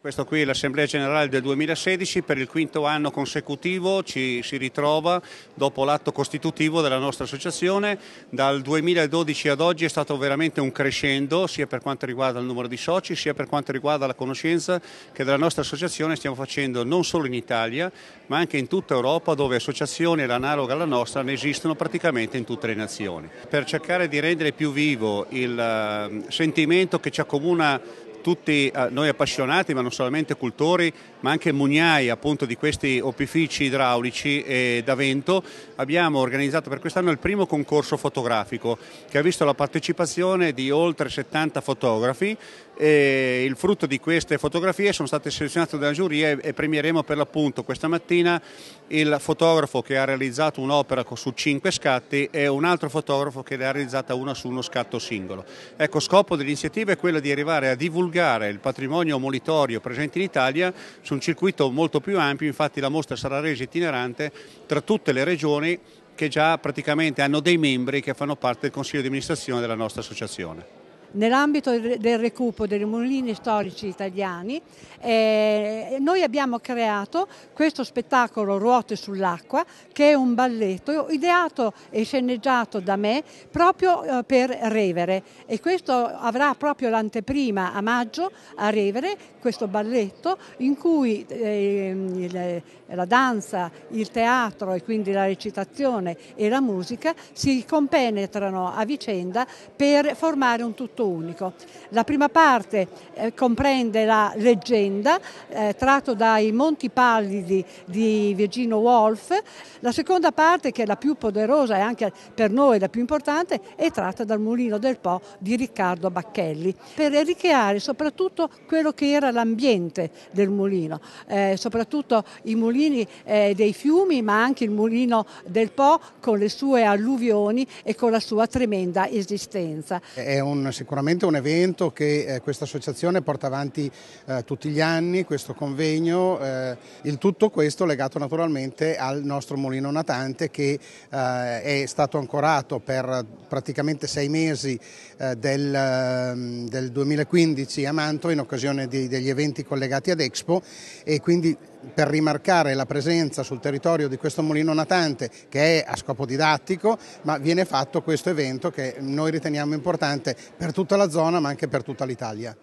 Questo qui è l'Assemblea Generale del 2016, per il quinto anno consecutivo ci si ritrova dopo l'atto costitutivo della nostra associazione. Dal 2012 ad oggi è stato veramente un crescendo sia per quanto riguarda il numero di soci sia per quanto riguarda la conoscenza che della nostra associazione stiamo facendo non solo in Italia ma anche in tutta Europa dove associazioni analoghe alla nostra ne esistono praticamente in tutte le nazioni. Per cercare di rendere più vivo il ehm, sentimento che ci accomuna tutti eh, noi appassionati, ma non solamente cultori, ma anche mugnai appunto di questi opifici idraulici e da vento, abbiamo organizzato per quest'anno il primo concorso fotografico che ha visto la partecipazione di oltre 70 fotografi. E il frutto di queste fotografie sono state selezionate dalla giuria e, e premieremo per l'appunto questa mattina il fotografo che ha realizzato un'opera su 5 scatti e un altro fotografo che ne ha realizzata una su uno scatto singolo. Ecco, scopo dell'iniziativa è quello di arrivare a divulgare divulgare il patrimonio molitorio presente in Italia su un circuito molto più ampio, infatti la mostra sarà resa itinerante tra tutte le regioni che già praticamente hanno dei membri che fanno parte del Consiglio di amministrazione della nostra associazione. Nell'ambito del recupero dei mulini storici italiani eh, noi abbiamo creato questo spettacolo Ruote sull'acqua che è un balletto ideato e sceneggiato da me proprio eh, per Revere e questo avrà proprio l'anteprima a maggio a Revere, questo balletto in cui eh, la danza, il teatro e quindi la recitazione e la musica si compenetrano a vicenda per formare un tutto testo unico. La prima parte eh, comprende la leggenda, eh, tratto dai Monti Pallidi di Virginia Woolf, la seconda parte, che è la più poderosa e anche per noi la più importante, è tratta dal Mulino del Po di Riccardo Bacchelli, per ricreare soprattutto quello che era l'ambiente del mulino, eh, soprattutto i mulini eh, dei fiumi, ma anche il mulino del Po con le sue alluvioni e con la sua tremenda esistenza. È un, sicuramente è un evento che eh, questa associazione porta avanti eh, tutti gli anni, questo convegno, eh, il tutto questo legato naturalmente al nostro mulino natante che eh, è stato ancorato per praticamente sei mesi eh, del, ehm, del, 2015 a Mantova in occasione di, degli eventi collegati ad Expo e quindi per rimarcare la presenza sul territorio di questo mulino natante che è a scopo didattico, ma viene fatto questo evento che noi riteniamo importante per tutta la zona ma anche per tutta l'Italia.